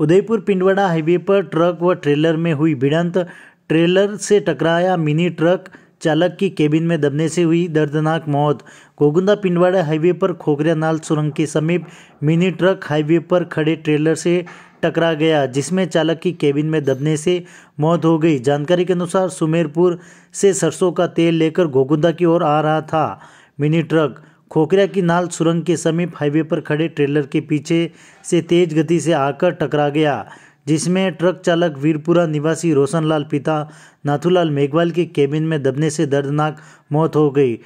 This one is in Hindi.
उदयपुर पिंडवाड़ा हाईवे पर ट्रक व ट्रेलर में हुई भिड़ंत ट्रेलर से टकराया मिनी ट्रक चालक की केबिन में दबने से हुई दर्दनाक मौत गोगुंदा पिंडवाड़ा हाईवे पर खोखरिया नाल सुरंग के समीप मिनी ट्रक हाईवे पर खड़े ट्रेलर से टकरा गया जिसमें चालक की केबिन में दबने से मौत हो गई जानकारी के अनुसार सुमेरपुर से सरसों का तेल लेकर गोगुंदा की ओर आ रहा था मिनी ट्रक खोकरिया की नाल सुरंग के समीप हाईवे पर खड़े ट्रेलर के पीछे से तेज गति से आकर टकरा गया जिसमें ट्रक चालक वीरपुरा निवासी रोशनलाल पिता नाथूलाल मेघवाल के केबिन में दबने से दर्दनाक मौत हो गई